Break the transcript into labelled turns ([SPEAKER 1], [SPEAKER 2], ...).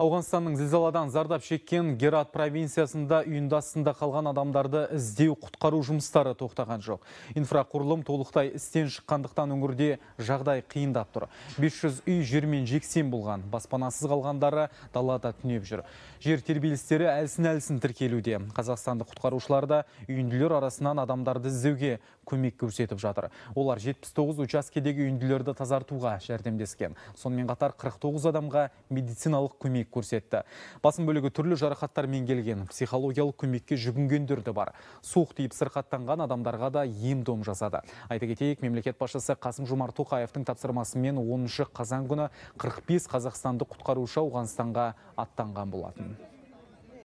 [SPEAKER 1] Ауғанстанның зілзаладан зардап шеккен Герат провинциясында үйіндасында қалған адамдарды іздеу құтқару жұмыстары тоқтаған жоқ. Инфрақұрылым толықтай істен шыққандықтан өңірде жағдай қиындап тұр. 500 үй жермен жексен болған, баспанасыз қалғандары далада түнеп жүр. Жер тербелістері әлсін-әлсін тіркелуде. Қазақстандық құтқарушылар да үйінділер арасынан адамдарды іздеуге көмек көрсетіп жатыр. Олар 79 учаскедегі үйінділерді тазартуға жәрдемдескен. Сонымен қатар 49 адамға медициналық көмек көрсетті Басын бөлігі түрлі жарақаттармен келген психологиялық көмекке жүгінгендер бар суық тиіп сырқаттанған адамдарға да ем дом жасады айта кетейік мемлекет басшысы қасым жомарт тоқаевтың тапсырмасымен 10 қазан күні 45 қазақстанды құтқарушы ауғанстанға аттанған болатын